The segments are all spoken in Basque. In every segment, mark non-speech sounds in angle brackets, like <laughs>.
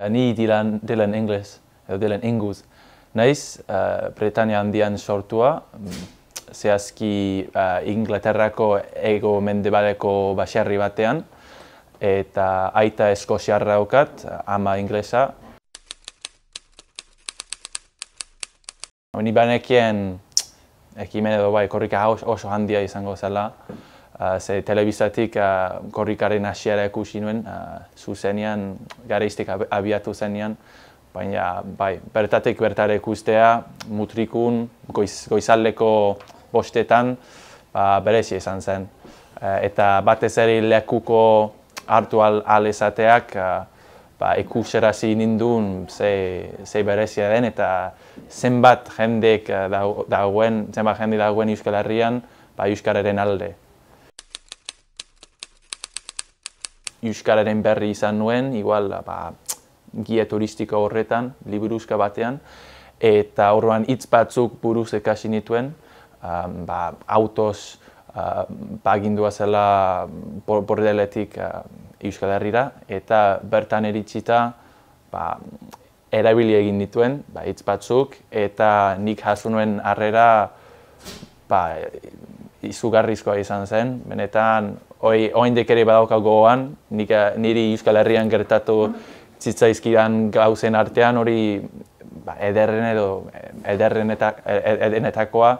Uh, ni dilan, ingles, edo dilan inguz. Naiz, uh, Britania handian sortua, mm, zehazki uh, Inglaterrako ego mendebaleko baserri batean, eta aita eskosiarra daukat, ama inglesa. Ni banekien ekimen edo bai, korrika oso handia izango zela. Uh, ze telebizatik a, uh, korrikaren hasiera ikusi nuen, a, uh, zuzenian, gara abiatu zenian, baina bai, bertatek bertare ikustea, mutrikun, goiz, goizaldeko bostetan, ba, berezi izan zen. eta batez ere lekuko hartu al, esateak a, ba, ikusarazi nindun ze, ze berezia den, eta zenbat jendek dauen, zenbat jende dagoen Euskal Herrian, ba, Euskararen alde. Euskararen berri izan nuen, igual, ba, gia turistiko horretan, liburuzka batean, eta horrean hitz batzuk buruz ekasi nituen, ba, autos, uh, zela bordeletik uh, Euskal Herriera, eta bertan eritxita, ba, erabili egin dituen, ba, hitz batzuk, eta nik hasu nuen arrera, ba, izugarrizkoa izan zen, benetan, hoi, hoin dekere badauka gogoan, nik, niri Euskal Herrian gertatu zitzaizkidan gauzen artean hori ba, ederren edo ederrenetak, e, e, edenetakoa,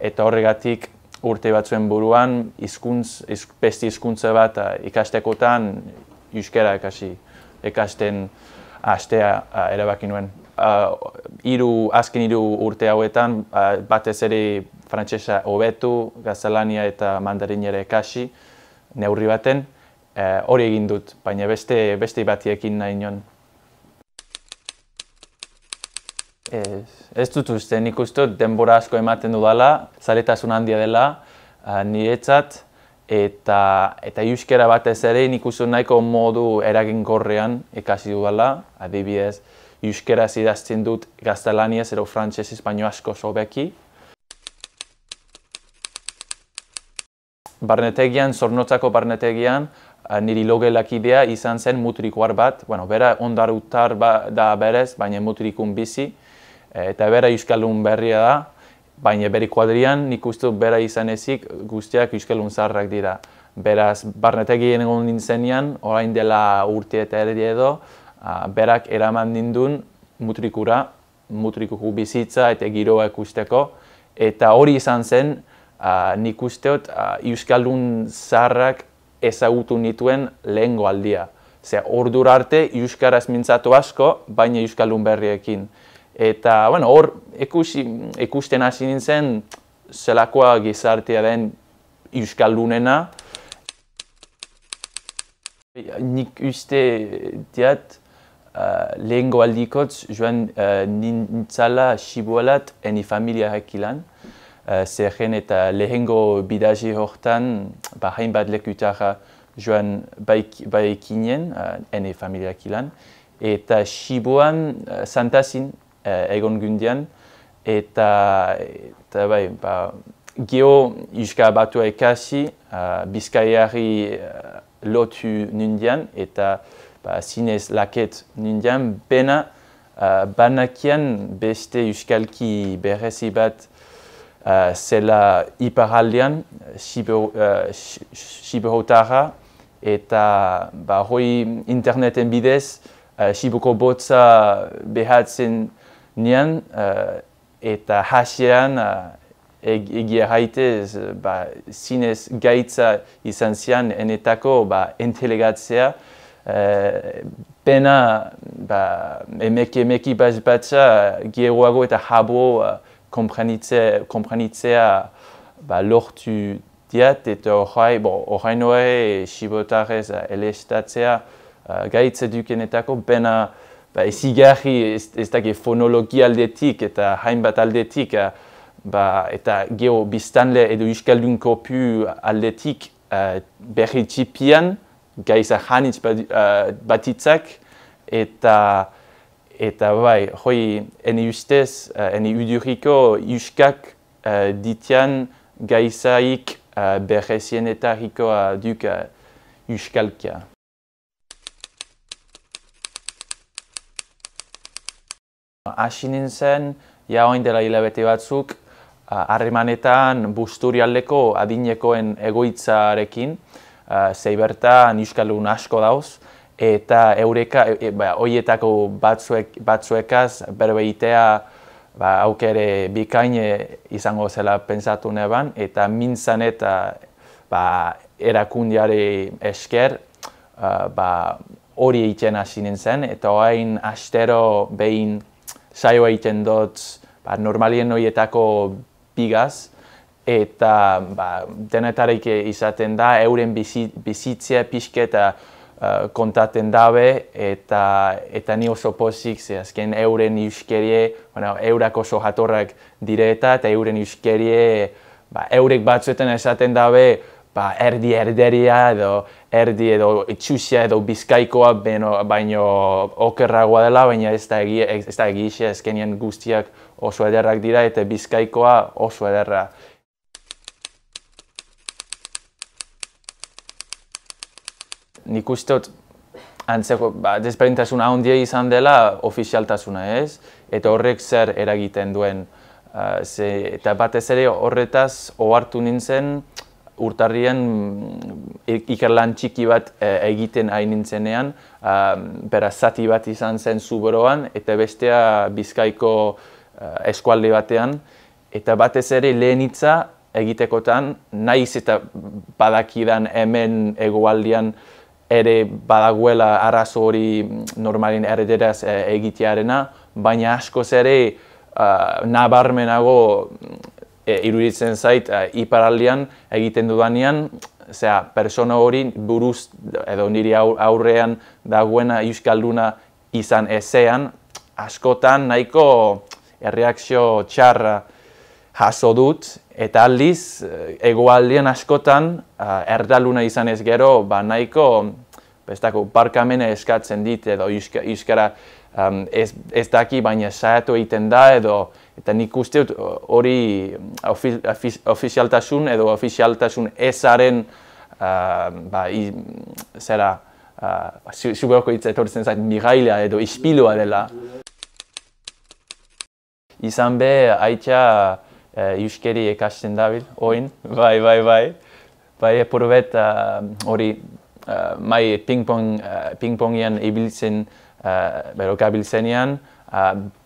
eta horregatik urte batzuen buruan, izkuntz, iz, bat ikastekotan Euskara ikasi, ikasten astea erabaki nuen. iru, azken hiru urte hauetan, batez ere frantsesa hobetu, gazalania eta mandarin ekasi neurri baten, eh, hori egin dut, baina beste, beste batiekin nahi nion. Ez, ez dut uste, nik uste denbora asko ematen dudala, zaletasun handia dela, eh, niretzat, eta, eta euskera batez ere nik uste nahiko modu eraginkorrean ikasi dudala, adibidez, euskera zidazten dut gaztelaniaz ero frantxez espaino asko sobeki, barnetegian, zornotzako barnetegian, eh, niri logelakidea izan zen mutrikoar bat, bueno, bera ondarutar ba, da berez, baina mutrikun bizi, eta bera euskalun berria da, baina beri kuadrian nik uste bera izan ezik guztiak euskalun zarrak dira. Beraz, barnetegien egon nintzenean, orain dela urte eta erdi edo, eh, berak eraman nindun mutrikura, mutrikuko bizitza eta giroa ikusteko, eta hori izan zen Ah, nik usteot ah, Euskaldun zaharrak ezagutu nituen lehengo aldia. Zer, ordura arte Euskaraz mintzatu asko, baina Euskaldun berriekin. Eta, bueno, hor, ikusten hasi nintzen, zelakoa gizartea den Euskaldunena. Nik uste diat, uh, ah, lehen goaldikotz joan uh, nintzala, eni familia zerren eh, eta lehengo bidaje hortan ba, bat lekutara joan baikinen bai uh, eh, ene familiak ilan, eta Shiboan uh, eh, santazin egon gundian, eta, eta bai, ba, geho batua ekasi, uh, bizkaiari lotu nundian, eta ba, zinez laket nundian, bena, Uh, Banakian beste euskalki berezi bat uh, zela iparaldean, Sibohotara, euh, uh, eta ba, interneten bidez, Siboko uh, botza behatzen nian, euh, eta hasean uh, egia haitez, ba, zinez gaitza izan zian enetako ba, entelegatzea, euh, Pena uh, ba, emeki-emeki bat batza, geroago eta jabo komprenitzea, komprenitzea ba, lortu diat, eta orai, bo, orai noe, e, elestatzea, uh, eh, dukenetako, bena ba, ezigarri ez, ez dake fonologi aldetik eta hainbat aldetik, uh, ba, eta geho biztanle edo iskaldun kopu aldetik uh, berri txipian, gaitza batitzak, eta eta bai, hoi, eni ustez, uh, eh, eni uduriko iuskak uh, eh, ditian gaizaik uh, eh, berrezienetarikoa duk uh, Asinen zen, ja oin dela hilabete batzuk, harremanetan busturialdeko adinekoen egoitzarekin, uh, zeiberta niuskalun asko dauz, eta eureka, e, e, ba, hoietako batzuek, batzuekaz berbeitea ba, aukere bikain e, izango zela pentsatu neban, eta mintzan eta ba, esker ba, hori egiten hasi nintzen, eta hain astero behin saio egiten dut ba, normalien horietako bigaz, eta ba, denetarik izaten da, euren bizitzea pixketa, eta Eh, kontaten dabe eta eta ni oso pozik ze azken euren euskerie, bueno, eurak oso jatorrak dire eta eta euren euskerie ba, eurek batzuetan esaten dabe ba, erdi erderia edo erdi edo itxusia edo bizkaikoa beno, baino okerragoa dela baina ez da egia ez da egia guztiak oso ederrak dira eta bizkaikoa oso ederra nik uste dut, antzeko, ba, izan dela, ofizialtasuna ez, eta horrek zer eragiten duen. Eh, eta batez ere horretaz, ohartu nintzen, urtarrien mm, ikerlan txiki bat eh, egiten hain nintzenean, bera zati bat izan zen zuberoan, eta bestea bizkaiko uh, eskualde batean, eta batez ere lehenitza, egitekotan, naiz eta badakidan hemen egoaldian ere badaguela arrazo hori normalin erederaz eh, egitearena, baina askoz ere eh, nabarmenago eh, iruditzen zait eh, iparaldian egiten dudanean, zera, persona hori buruz edo niri aurrean dagoena Euskalduna izan ezean, askotan nahiko erreakzio txarra haso dut, Eta aldiz, eh, egoaldien askotan, eh, erdaluna izan ez gero, ba nahiko, bestako, ba, parkamena eskatzen dit, edo euskara um, ez, daki, baina saiatu egiten da, edo, eta nik uste dut hori ofizialtasun, edo ofizialtasun ezaren, uh, ba, i, zera, uh, hitz etortzen zait, migailea edo ispilua dela. Izan be, haitxa, uh, eh, euskeri ikasten eh, dabil, oin, bai, bai, bai. Bai, epur eh, bet, hori, uh, uh, mai ping-pong, uh, ping ibiltzen, bero gabiltzen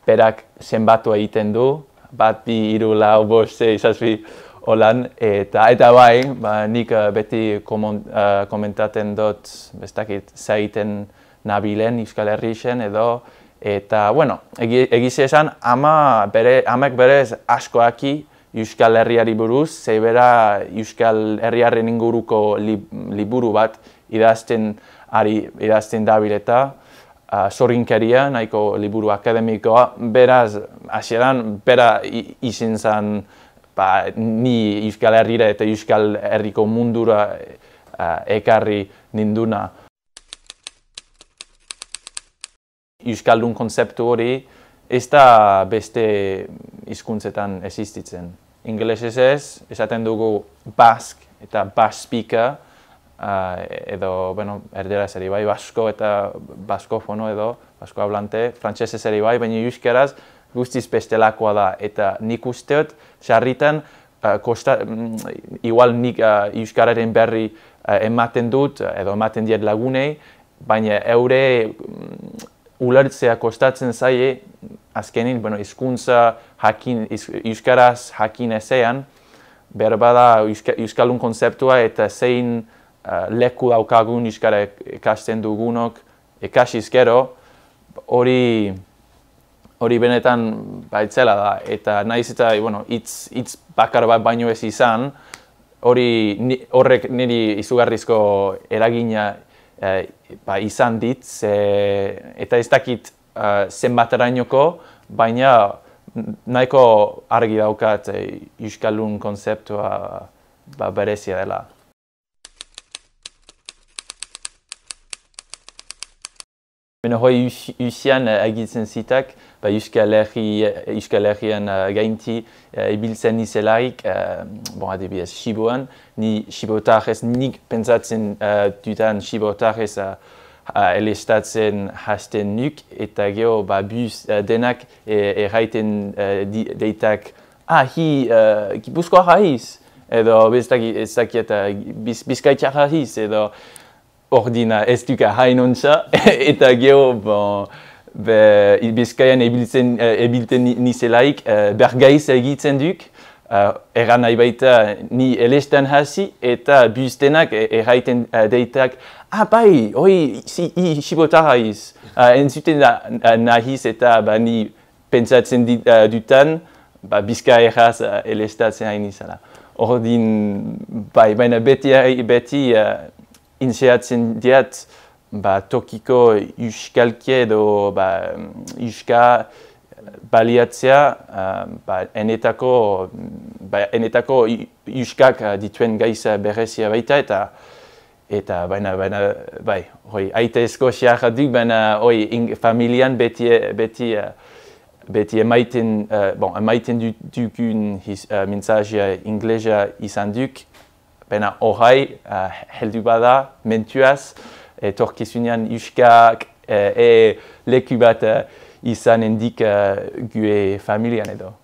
berak zenbatu egiten du, bat bi, iru, lau, bost, zei, zazpi, holan, eta, eta bai, ba, nik beti komon, komentaten dut, bestakit, zaiten nabilen, euskal herri edo, Eta, bueno, egize esan, ama bere, amek berez askoaki Euskal Herriari buruz, zeibera Euskal Herriaren inguruko liburu bat idazten, ari, idazten dabil eta zorginkeria, nahiko liburu akademikoa, beraz, hasieran, bera izin zen ba, ni Euskal Herriera eta Euskal Herriko mundura ekarri ninduna. Euskaldun konzeptu hori ez da beste hizkuntzetan existitzen. Inglesez ez, esaten dugu bask eta baspika, uh, eh, edo, bueno, erdera zeri bai, basko eta baskofono edo, basko hablante, frantxese zeri bai, baina euskaraz guztiz bestelakoa da. Eta nik usteot, sarritan, eh, mm, igual nik uh, euskararen berri ematen dut, edo ematen diet lagunei, baina eure mm, ulertzea kostatzen zaie azkenin bueno, hizkuntza jakin euskaraz jakin ezean berba da euskalun kontzeptua eta zein eh, leku daukagun euskara ikasten dugunok ikasi gero, hori hori benetan baitzela da eta naiz eta bueno, itz, itz bakar bat baino ez izan hori horrek niri izugarrizko eragina eh, ba, izan dit, eta ez dakit uh, zenbaterainoko, baina nahiko argi daukat e, eh, Euskalun konzeptua ba, berezia dela. Baina hoi usian uh, eh, zitak, ba yuskalerrian eh, uh, eh, gainti uh, ibiltzen nizelaik, uh, bon adibidez, Shiboan, ni Shibo nik pentsatzen uh, dutan Shibo hasten nuk, eta geho ba denak erraiten e uh, di, deitak, ah, hi, uh, kipuzkoa haiz, edo bizkaitxak edo ordina ez duka hain ontsa, <laughs> eta geho, bon, be, bezkaian eh, ebilten, ebilten nizelaik eh, bergaiz egitzen duk, uh, eh, erra nahi baita ni elestan hasi, eta biztenak erraiten uh, deitak, ah bai, oi si, iz, nahiz eta ba, ni pentsatzen uh, dutan, Ba, bizka erraz uh, elestatzen hain izala. ordin, bai, baina beti, beti inseatzen diat ba, tokiko yuskalkia edo ba, yuska baliatzea ba, enetako, ba, enetako yuskak dituen gaiza berrezia baita eta eta baina, baina bai, hoi, aita ezko siarra duk, baina hoi, ing, familian beti, beti beti emaiten, uh, bon, emaiten dukun uh, eh, mintzazia inglesa izan duk, Baina horrai, uh, eh, heldu bada, mentuaz, eh, etorkizunean iuskak, e, eh, e leku bat uh, izan endik uh, gue familian edo.